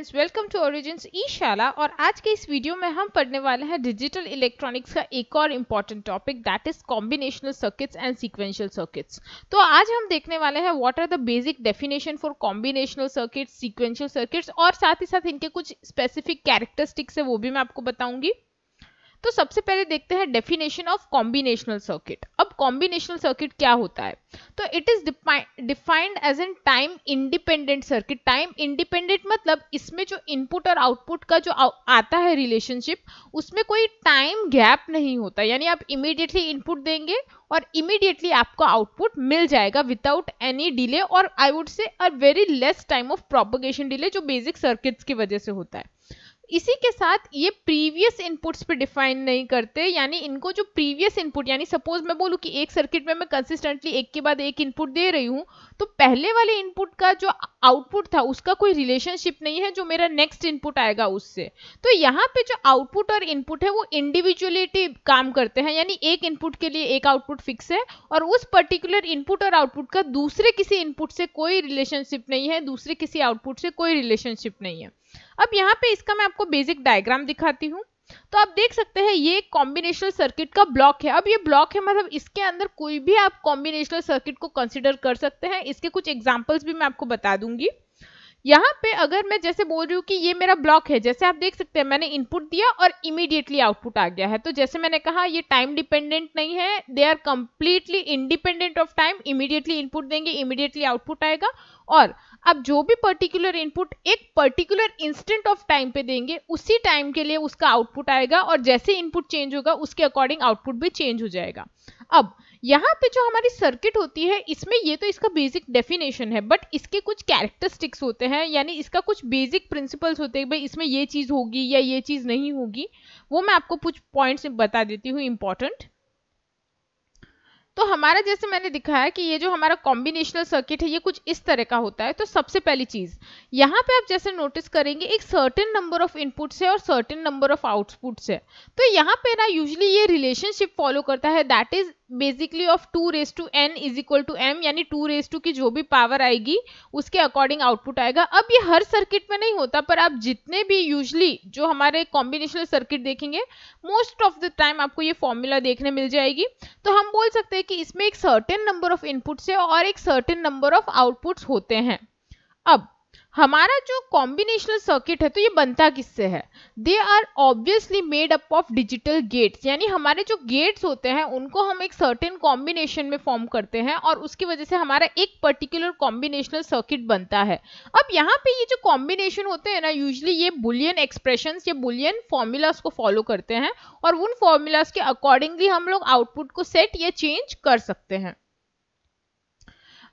friends welcome to Origins e Shala और आज के इस वीडियो में हम पढ़ने वाले हैं डिजिटल इलेक्ट्रॉनिक्स का एक और important topic that is combinational circuits and sequential circuits तो आज हम देखने वाले हैं what are the basic definition for combinational circuits sequential circuits और साथ ही साथ इनके कुछ स्पेसिफिक कैरेक्टरिस्टिक्स है वो भी मैं आपको बताऊंगी तो सबसे पहले देखते हैं डेफिनेशन ऑफ कॉम्बिनेशनल सर्किट अब कॉम्बिनेशनल सर्किट क्या होता है तो it is defined as an time independent circuit time independent मतलब इसमें जो इनपुट और आउटपुट का जो आता है रिलेशनशिप उसमें कोई टाइम गैप नहीं होता यानी आप इमीडिएटली इनपुट देंगे और इमीडिएटली आपको आउटपुट मिल जाएगा विदाउट एनी डिले और I would say a very less time of propagation delay जो बेसिक सर्किट्स की वजह से होता है इसी के साथ ये प्रीवियस इनपुट्स पे डिफाइन नहीं करते यानी इनको जो प्रीवियस इनपुट यानी सपोज मैं बोलूँ कि एक सर्किट में मैं कंसिस्टेंटली एक के बाद एक इनपुट दे रही हूँ तो पहले वाले इनपुट का जो आउटपुट था उसका कोई रिलेशनशिप नहीं है जो मेरा नेक्स्ट इनपुट आएगा उससे तो यहाँ पे जो आउटपुट और इनपुट है वो इंडिविजुअलिटी काम करते हैं यानी एक इनपुट के लिए एक आउटपुट फिक्स है और उस पर्टिकुलर इनपुट और आउटपुट का दूसरे किसी इनपुट से कोई रिलेशनशिप नहीं है दूसरे किसी आउटपुट से कोई रिलेशनशिप नहीं है अब यहाँ पे इसका मैं आपको बेसिक डायग्राम दिखाती हूँ तो आप देख सकते हैं ये कॉम्बिनेशनल सर्किट का ब्लॉक है अब ये ब्लॉक है मतलब इसके अंदर कोई भी आप कॉम्बिनेशनल सर्किट को कंसिडर कर सकते हैं इसके कुछ एग्जाम्पल्स भी मैं आपको बता दूंगी यहाँ पे अगर मैं जैसे बोल रही हूँ कि ये मेरा ब्लॉक है जैसे आप देख सकते हैं मैंने इनपुट दिया और इमीडिएटली आउटपुट आ गया है तो जैसे मैंने कहा ये टाइम डिपेंडेंट नहीं है they are completely independent of time immediately input देंगे इमीडिएटली आउटपुट आएगा और अब जो भी पर्टिकुलर इनपुट एक पर्टिकुलर इंस्टेंट ऑफ टाइम पे देंगे उसी टाइम के लिए उसका आउटपुट आएगा और जैसे इनपुट चेंज होगा उसके अकॉर्डिंग आउटपुट भी चेंज हो जाएगा अब यहाँ पे जो हमारी सर्किट होती है इसमें ये तो इसका बेसिक डेफिनेशन है बट इसके कुछ कैरेक्टरिस्टिक्स होते हैं यानी इसका कुछ बेसिक प्रिंसिपल्स होते हैं भाई इसमें ये चीज़ होगी या ये चीज़ नहीं होगी वो मैं आपको कुछ पॉइंट्स बता देती हूँ इम्पॉर्टेंट तो हमारा जैसे मैंने दिखाया कि ये जो हमारा कॉम्बिनेशनल सर्किट है ये कुछ इस तरह का होता है तो सबसे पहली चीज़ यहाँ पे आप जैसे नोटिस करेंगे एक सर्टेन नंबर ऑफ इनपुट्स है और सर्टेन नंबर ऑफ आउटपुट्स है तो यहाँ पे ना यूजली ये रिलेशनशिप फॉलो करता है that is basically of two raise to N is equal to M यानी टू रेस टू की जो भी पावर आएगी उसके अकॉर्डिंग आउटपुट आएगा अब ये हर सर्किट में नहीं होता पर आप जितने भी यूजली जो हमारे कॉम्बिनेशनल सर्किट देखेंगे मोस्ट ऑफ द टाइम आपको ये फॉर्मूला देखने मिल जाएगी तो हम बोल सकते हैं कि इसमें एक सर्टेन नंबर ऑफ इनपुट्स है और एक सर्टेन नंबर ऑफ आउटपुट्स होते हैं अब हमारा जो कॉम्बिनेशनल सर्किट है तो ये बनता किससे है they are obviously made up of digital gates यानी हमारे जो गेट्स होते हैं उनको हम एक सर्टेन कॉम्बिनेशन में फॉर्म करते हैं और उसकी वजह से हमारा एक पर्टिकुलर कॉम्बिनेशनल सर्किट बनता है अब यहाँ पे ये जो कॉम्बिनेशन होते हैं ना यूजली ये बुलियन एक्सप्रेशन या बुलियन फॉर्मूलाज को फॉलो करते हैं और उन फॉर्मूलाज के अकॉर्डिंगली हम लोग आउटपुट को सेट या चेंज कर सकते हैं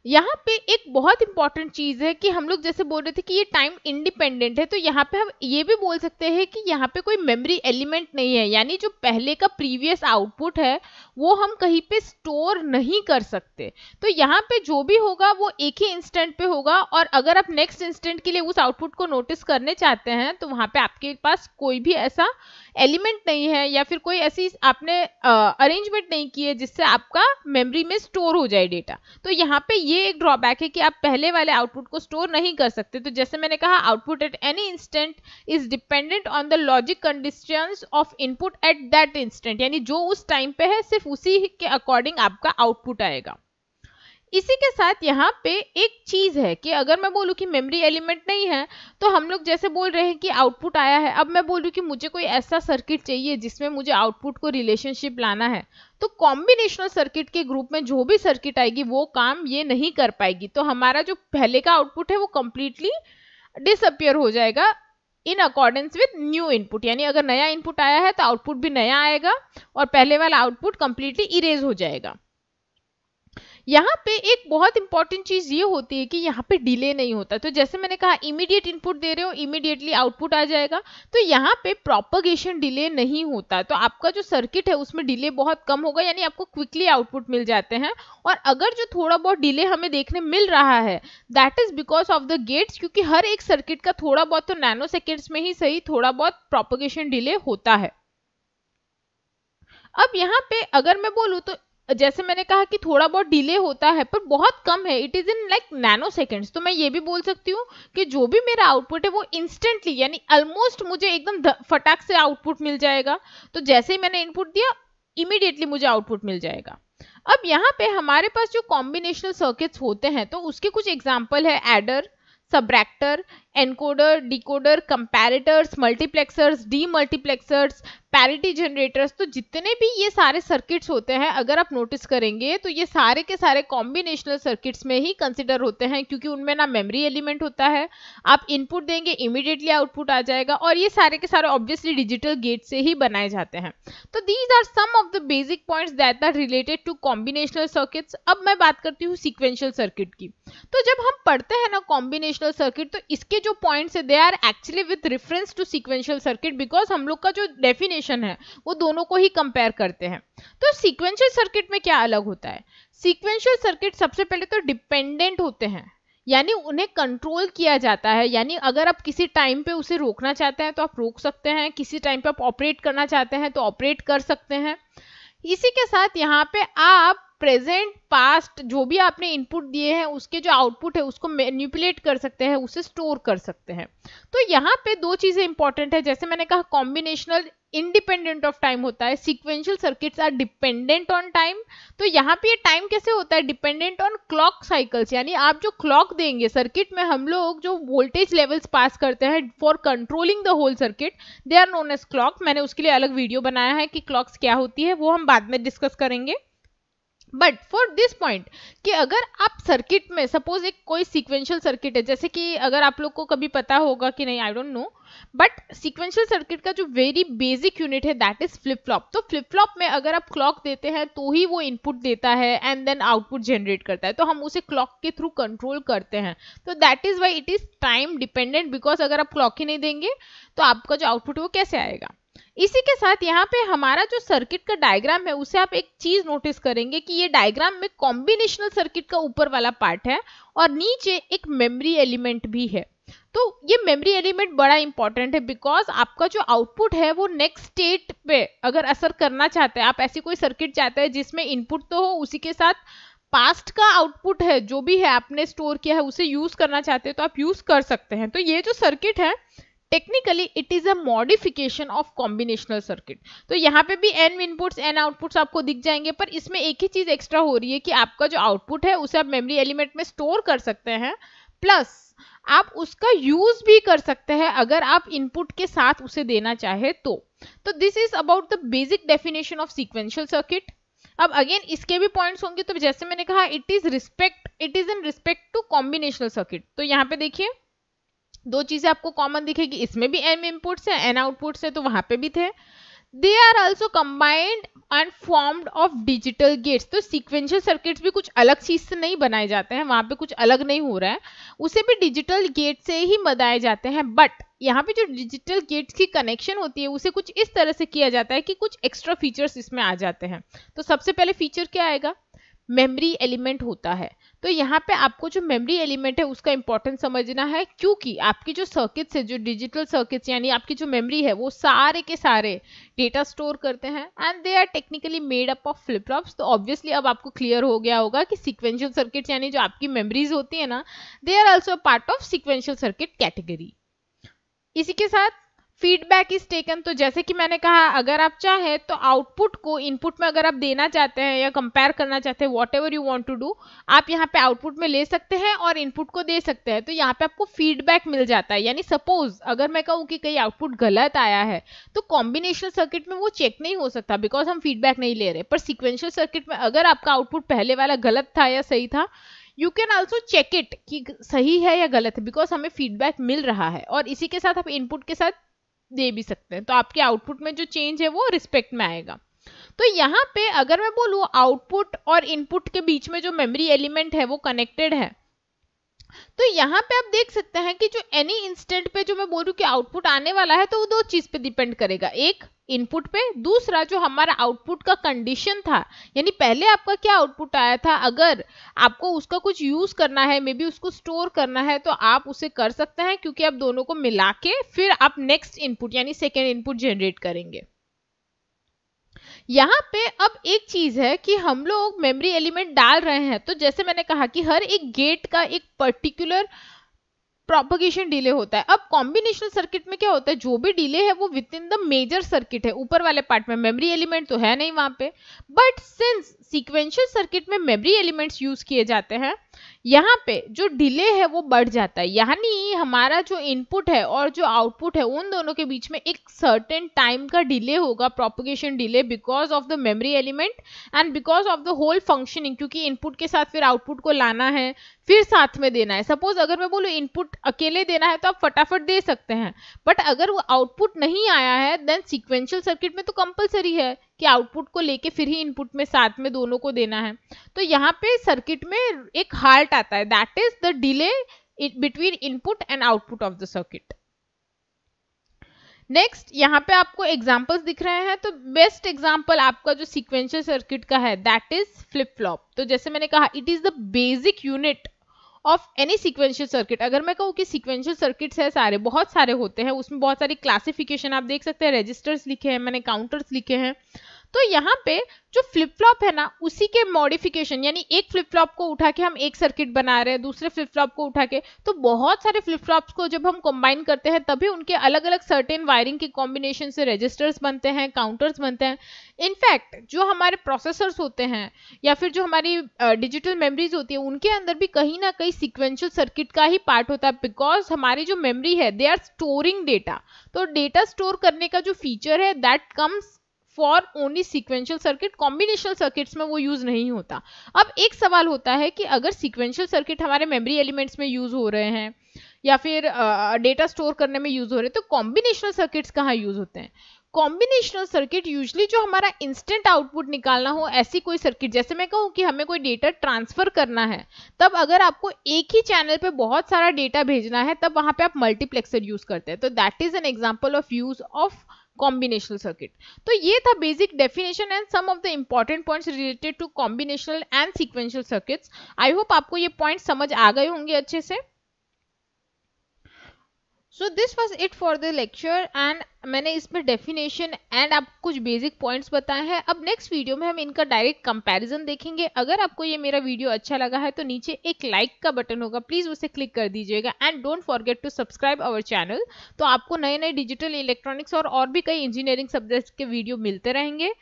यहाँ पे एक बहुत इंपॉर्टेंट चीज़ है कि हम लोग जैसे बोल रहे थे कि ये टाइम इंडिपेंडेंट है तो यहाँ पे हम ये भी बोल सकते हैं कि यहाँ पे कोई मेमोरी एलिमेंट नहीं है यानी जो पहले का प्रीवियस आउटपुट है वो हम कहीं पे स्टोर नहीं कर सकते तो यहाँ पे जो भी होगा वो एक ही इंस्टेंट पे होगा और अगर आप नेक्स्ट इंस्टेंट के लिए उस आउटपुट को नोटिस करने चाहते हैं तो वहाँ पर आपके पास कोई भी ऐसा एलिमेंट नहीं है या फिर कोई ऐसी आपने अरेंजमेंट नहीं की है जिससे आपका मेमोरी में स्टोर हो जाए डेटा तो यहाँ पे ये एक ड्रॉबैक है कि आप पहले वाले आउटपुट को स्टोर नहीं कर सकते तो जैसे मैंने कहा output at any instant is dependent on the logic condition of input at that instant यानी जो उस टाइम पे है सिर्फ उसी के अकॉर्डिंग आपका आउटपुट आएगा इसी के साथ यहाँ पे एक चीज़ है कि अगर मैं बोलूँ कि मेमोरी एलिमेंट नहीं है तो हम लोग जैसे बोल रहे हैं कि आउटपुट आया है अब मैं बोल रही कि मुझे कोई ऐसा सर्किट चाहिए जिसमें मुझे आउटपुट को रिलेशनशिप लाना है तो कॉम्बिनेशनल सर्किट के ग्रुप में जो भी सर्किट आएगी वो काम ये नहीं कर पाएगी तो हमारा जो पहले का आउटपुट है वो कम्प्लीटली डिसअपियर हो जाएगा in accordance with new input यानी अगर नया इनपुट आया है तो आउटपुट भी नया आएगा और पहले वाला आउटपुट कम्प्लीटली इरेज हो जाएगा यहाँ पे एक बहुत इंपॉर्टेंट चीज़ ये होती है कि यहाँ पे डिले नहीं होता तो जैसे मैंने कहा इमीडिएट इनपुट दे रहे हो इमीडिएटली आउटपुट आ जाएगा तो यहाँ पे प्रोपगेशन डिले नहीं होता तो आपका जो सर्किट है उसमें डिले बहुत कम होगा यानी आपको क्विकली आउटपुट मिल जाते हैं और अगर जो थोड़ा बहुत डिले हमें देखने मिल रहा है that is because of the gates क्योंकि हर एक सर्किट का थोड़ा बहुत तो नैनो सेकेंड्स में ही सही थोड़ा बहुत प्रोपोगेशन डिले होता है अब यहाँ पे अगर मैं बोलूँ तो जैसे मैंने कहा कि थोड़ा बहुत डिले होता है पर बहुत कम है it is in like nanoseconds तो मैं ये भी बोल सकती हूँ कि जो भी मेरा आउटपुट है वो इंस्टेंटली यानी ऑलमोस्ट मुझे एकदम फटाक से आउटपुट मिल जाएगा तो जैसे ही मैंने इनपुट दिया इमिडिएटली मुझे आउटपुट मिल जाएगा अब यहाँ पे हमारे पास जो कॉम्बिनेशनल सर्किट्स होते हैं तो उसके कुछ एग्जाम्पल है adder subtractor encoder decoder comparators multiplexers demultiplexers parity generators तो जितने भी ये सारे सर्किट्स होते हैं अगर आप नोटिस करेंगे तो ये सारे के सारे कॉम्बिनेशनल सर्किट्स में ही कंसिडर होते हैं क्योंकि उनमें ना मेमोरी एलिमेंट होता है आप इनपुट देंगे इमिडिएटली आउटपुट आ जाएगा और ये सारे के सारे ऑब्वियसली डिजिटल गेट से ही बनाए जाते हैं तो these are some of the basic points that are related to combinational circuits अब मैं बात करती हूँ सिक्वेंशियल सर्किट की तो जब हम पढ़ते हैं ना कॉम्बिनेशनल सर्किट तो इसके जो पॉइंट है they are actually with reference to sequential circuit because हम लोग का जो डेफिनेशन है वो दोनों को ही कंपेयर करते हैं तो सिक्वेंशियल सर्किट में क्या अलग होता है सिक्वेंशियल सर्किट सबसे पहले तो डिपेंडेंट होते हैं यानी उन्हें कंट्रोल किया जाता है यानी अगर आप किसी टाइम पे उसे रोकना चाहते हैं तो आप रोक सकते हैं किसी टाइम पे आप ऑपरेट करना चाहते हैं तो ऑपरेट कर सकते हैं इसी के साथ यहाँ पे आप प्रेजेंट पास्ट जो भी आपने इनपुट दिए हैं उसके जो आउटपुट है उसको मैन्यूपुलेट कर सकते हैं उसे स्टोर कर सकते हैं तो यहाँ पे दो चीज़ें इंपॉर्टेंट है जैसे मैंने कहा कॉम्बिनेशनल इंडिपेंडेंट ऑफ टाइम होता है sequential circuits are dependent on time तो यहाँ पे टाइम कैसे होता है डिपेंडेंट ऑन क्लॉक साइकिल्स यानी आप जो क्लॉक देंगे सर्किट में हम लोग जो वोल्टेज लेवल्स पास करते हैं for controlling the whole circuit they are known as clock मैंने उसके लिए अलग वीडियो बनाया है कि क्लॉक्स क्या होती है वो हम बाद में डिस्कस करेंगे बट फॉर दिस पॉइंट कि अगर आप सर्किट में सपोज एक कोई सिक्वेंशियल सर्किट है जैसे कि अगर आप लोग को कभी पता होगा कि नहीं I don't know but sequential circuit का जो वेरी बेसिक यूनिट है दैट इज फ्लिप फ्लॉप तो फ्लिप फ्लॉप में अगर आप क्लॉक देते हैं तो ही वो इनपुट देता है एंड देन आउटपुट जनरेट करता है तो हम उसे क्लॉक के थ्रू कंट्रोल करते हैं तो that is why it is time dependent because अगर आप क्लॉक ही नहीं देंगे तो आपका जो आउटपुट है वो कैसे आएगा इसी के साथ यहाँ पे हमारा जो सर्किट का डायग्राम है उसे आप एक चीज नोटिस करेंगे कि ये डायग्राम में कॉम्बिनेशनल सर्किट का ऊपर वाला पार्ट है और नीचे एक मेमोरी एलिमेंट भी है तो ये मेमोरी एलिमेंट बड़ा इंपॉर्टेंट है बिकॉज आपका जो आउटपुट है वो नेक्स्ट स्टेट पे अगर असर करना चाहते हैं आप ऐसी कोई सर्किट चाहते हैं जिसमें इनपुट तो हो उसी के साथ पास्ट का आउटपुट है जो भी है आपने स्टोर किया है उसे यूज करना चाहते हैं तो आप यूज कर सकते हैं तो ये जो सर्किट है technically it is a modification of combinational circuit तो यहाँ पे भी एन इनपुट्स एन आउटपुट्स आपको दिख जाएंगे पर इसमें एक ही चीज एक्स्ट्रा हो रही है कि आपका जो आउटपुट है उसे आप मेमोरी एलिमेंट में स्टोर कर सकते हैं प्लस आप उसका यूज भी कर सकते हैं अगर आप इनपुट के साथ उसे देना चाहे तो तो this is about the basic definition of sequential circuit अब अगेन इसके भी पॉइंट्स होंगे तो जैसे मैंने कहा it is respect it is in respect to combinational circuit तो यहाँ पे देखिए दो चीज़ें आपको कॉमन दिखेगी इसमें भी एम इनपुट्स है एन आउटपुट्स है तो वहां पे भी थे they are also combined and formed of digital gates तो सिक्वेंशियल सर्किट्स भी कुछ अलग चीज़ से नहीं बनाए जाते हैं वहाँ पे कुछ अलग नहीं हो रहा है उसे भी डिजिटल गेट से ही बनाए जाते हैं बट यहाँ पे जो डिजिटल गेट्स की कनेक्शन होती है उसे कुछ इस तरह से किया जाता है कि कुछ एक्स्ट्रा फीचर्स इसमें आ जाते हैं तो सबसे पहले फीचर क्या आएगा मेमरी एलिमेंट होता है तो यहाँ पे आपको जो मेमोरी एलिमेंट है उसका इंपॉर्टेंस समझना है क्योंकि आपकी जो सर्किट्स है जो डिजिटल सर्किट्स यानी आपकी जो मेमोरी है वो सारे के सारे डेटा स्टोर करते हैं and they are technically made up of flip तो ऑब्वियसली अब आपको क्लियर हो गया होगा कि सिक्वेंशियल सर्किट्स यानी जो आपकी मेमरीज होती है ना they are also part of sequential circuit category इसी के साथ फीडबैक इज टेकन तो जैसे कि मैंने कहा अगर आप चाहें तो आउटपुट को इनपुट में अगर आप देना चाहते हैं या कंपेयर करना चाहते हैं whatever you want to do आप यहाँ पे आउटपुट में ले सकते हैं और इनपुट को दे सकते हैं तो यहाँ पे आपको फीडबैक मिल जाता है यानी सपोज अगर मैं कहूँ कि कहीं आउटपुट गलत आया है तो कॉम्बिनेशन सर्किट में वो चेक नहीं हो सकता बिकॉज हम फीडबैक नहीं ले रहे पर सिक्वेंशियल सर्किट में अगर आपका आउटपुट पहले वाला गलत था या सही था you can also check it कि सही है या गलत है बिकॉज हमें फीडबैक मिल रहा है और इसी के साथ आप इनपुट के साथ दे भी सकते हैं तो आपके आउटपुट में जो चेंज है वो रिस्पेक्ट में आएगा तो यहाँ पे अगर मैं बोलूँ आउटपुट और इनपुट के बीच में जो मेमोरी एलिमेंट है वो कनेक्टेड है तो यहाँ पे आप देख सकते हैं कि जो एनी इंस्टेंट पे जो मैं बोल रही हूँ कि आउटपुट आने वाला है तो वो दो चीज पे डिपेंड करेगा एक इनपुट पे दूसरा जो हमारा आउटपुट का कंडीशन था यानी पहले आपका क्या आउटपुट आया था अगर आपको उसका कुछ यूज करना है मे बी उसको स्टोर करना है तो आप उसे कर सकते हैं क्योंकि आप दोनों को मिला के फिर आप नेक्स्ट इनपुट यानी सेकेंड इनपुट जनरेट करेंगे यहाँ पे अब एक चीज है कि हम लोग मेमोरी एलिमेंट डाल रहे हैं तो जैसे मैंने कहा कि हर एक गेट का एक पर्टिकुलर प्रोपोगेशन डिले होता है अब कॉम्बिनेशन सर्किट में क्या होता है जो भी डिले है वो within the major circuit है ऊपर वाले पार्ट में मेमोरी एलिमेंट तो है नहीं वहां पे बट सिंस सीक्वेंशियल सर्किट में मेमोरी एलिमेंट्स यूज किए जाते हैं यहाँ पे जो डिले है वो बढ़ जाता है यानी हमारा जो इनपुट है और जो आउटपुट है उन दोनों के बीच में एक सर्टेन टाइम का डिले होगा propagation delay because of the memory element and because of the whole functioning क्योंकि इनपुट के साथ फिर आउटपुट को लाना है फिर साथ में देना है सपोज अगर मैं बोलूँ इनपुट अकेले देना है तो आप फटाफट दे सकते हैं बट अगर वो आउटपुट नहीं आया है देन सिक्वेंशियल सर्किट में तो कंपलसरी है कि आउटपुट को लेके फिर ही इनपुट में साथ में दोनों को देना है तो यहाँ पे सर्किट में एक हार्ट आता है that is the delay between input and output of the circuit next यहाँ पे आपको एग्जाम्पल्स दिख रहे हैं तो बेस्ट एग्जाम्पल आपका जो सिक्वेंशियल सर्किट का है दैट इज फ्लिप फ्लॉप तो जैसे मैंने कहा it is the basic unit of any sequential circuit अगर मैं कहूँ कि सिक्वेंशियल सर्किट्स है सारे बहुत सारे होते हैं उसमें बहुत सारी क्लासिफिकेशन आप देख सकते हैं रजिस्टर्स लिखे हैं मैंने काउंटर्स लिखे हैं तो यहाँ पे जो फ्लिप फ्लॉप है ना उसी के मॉडिफिकेशन यानी एक फ्लिप फ्लॉप को उठा के हम एक सर्किट बना रहे हैं दूसरे फ्लिप फ्लॉप को उठा के तो बहुत सारे फ्लिप फ्लॉप्स को जब हम कंबाइन करते हैं तभी उनके अलग अलग सर्टेन वायरिंग के कॉम्बिनेशन से रजिस्टर्स बनते हैं काउंटर्स बनते हैं इनफैक्ट जो हमारे प्रोसेसर्स होते हैं या फिर जो हमारी डिजिटल uh, मेमरीज होती है उनके अंदर भी कहीं ना कहीं सिक्वेंशल सर्किट का ही पार्ट होता है बिकॉज हमारी जो मेमरी है दे आर स्टोरिंग डेटा तो डेटा स्टोर करने का जो फीचर है that comes for only sequential circuit combinational circuits में वो यूज़ नहीं होता अब एक सवाल होता है कि अगर सिक्वेंशियल सर्किट हमारे मेमोरी एलिमेंट्स में यूज़ हो रहे हैं या फिर डेटा uh, स्टोर करने में यूज़ हो रहे हैं तो कॉम्बिनेशनल सर्किट्स कहाँ यूज़ होते हैं कॉम्बिनेशनल सर्किट यूजली जो हमारा इंस्टेंट आउटपुट निकालना हो ऐसी कोई सर्किट जैसे मैं कहूँ कि हमें कोई डेटा ट्रांसफर करना है तब अगर आपको एक ही चैनल पे बहुत सारा डेटा भेजना है तब वहाँ पे आप मल्टीप्लेक्सर यूज करते हैं तो that is an example of use of combinational circuit तो ये था basic definition and some of the important points related to combinational and sequential circuits I hope आपको ये पॉइंट समझ आ गए होंगे अच्छे से so this was it for the lecture and मैंने इसमें डेफिनेशन एंड आप कुछ बेसिक पॉइंट्स बताए हैं अब नेक्स्ट वीडियो में हम इनका डायरेक्ट कंपैरिजन देखेंगे अगर आपको ये मेरा वीडियो अच्छा लगा है तो नीचे एक लाइक like का बटन होगा प्लीज़ उसे क्लिक कर दीजिएगा and don't forget to subscribe our channel तो आपको नए नए डिजिटल इलेक्ट्रॉनिक्स और और भी कई इंजीनियरिंग सब्जेक्ट्स के वीडियो मिलते रहेंगे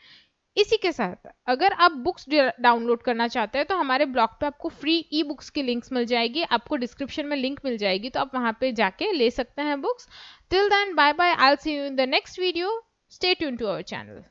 इसी के साथ अगर आप बुक्स डाउनलोड करना चाहते हैं तो हमारे ब्लॉग पे आपको फ्री ई बुक्स की लिंक्स मिल जाएगी आपको डिस्क्रिप्शन में लिंक मिल जाएगी तो आप वहाँ पे जाके ले सकते हैं books till then bye bye I see you in the next video stay tune to our channel